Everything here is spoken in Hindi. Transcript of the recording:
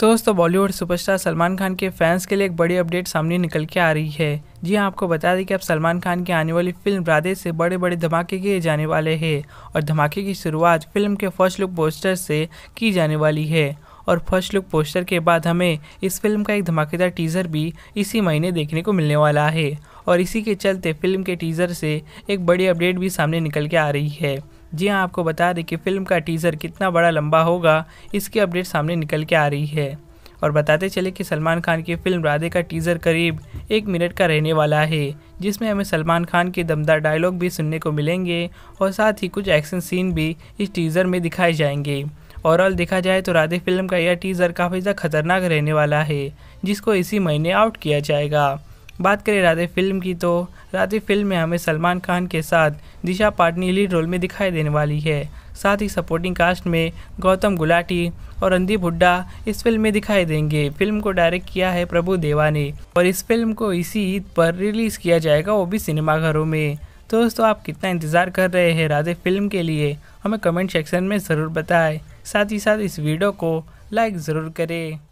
तो दोस्तों बॉलीवुड सुपरस्टार सलमान खान के फैंस के लिए एक बड़ी अपडेट सामने निकल के आ रही है जी हाँ आपको बता दें कि अब सलमान खान की आने वाली फिल्म राधे से बड़े बड़े धमाके किए जाने वाले हैं और धमाके की शुरुआत फिल्म के फर्स्ट लुक पोस्टर से की जाने वाली है और फर्स्ट लुक पोस्टर के बाद हमें इस फिल्म का एक धमाकेदार टीज़र भी इसी महीने देखने को मिलने वाला है और इसी के चलते फिल्म के टीज़र से एक बड़ी अपडेट भी सामने निकल के आ रही है जी हाँ आपको बता दें कि फिल्म का टीज़र कितना बड़ा लंबा होगा इसकी अपडेट सामने निकल के आ रही है और बताते चले कि सलमान खान की फिल्म राधे का टीज़र करीब एक मिनट का रहने वाला है जिसमें हमें सलमान खान के दमदार डायलॉग भी सुनने को मिलेंगे और साथ ही कुछ एक्शन सीन भी इस टीज़र में दिखाए जाएंगे ओवरऑल देखा जाए तो राधे फिल्म का यह टीज़र काफ़ी ज़्यादा खतरनाक रहने वाला है जिसको इसी महीने आउट किया जाएगा बात करें राधे फिल्म की तो राधे फिल्म में हमें सलमान खान के साथ दिशा पाटनी लीड रोल में दिखाई देने वाली है साथ ही सपोर्टिंग कास्ट में गौतम गुलाटी और रंदीप हुड्डा इस फिल्म में दिखाई देंगे फिल्म को डायरेक्ट किया है प्रभु देवा ने और इस फिल्म को इसी ईद पर रिलीज किया जाएगा वो भी सिनेमाघरों में तो दोस्तों आप कितना इंतज़ार कर रहे हैं राधे फिल्म के लिए हमें कमेंट सेक्शन में ज़रूर बताएं साथ ही साथ इस वीडियो को लाइक ज़रूर करें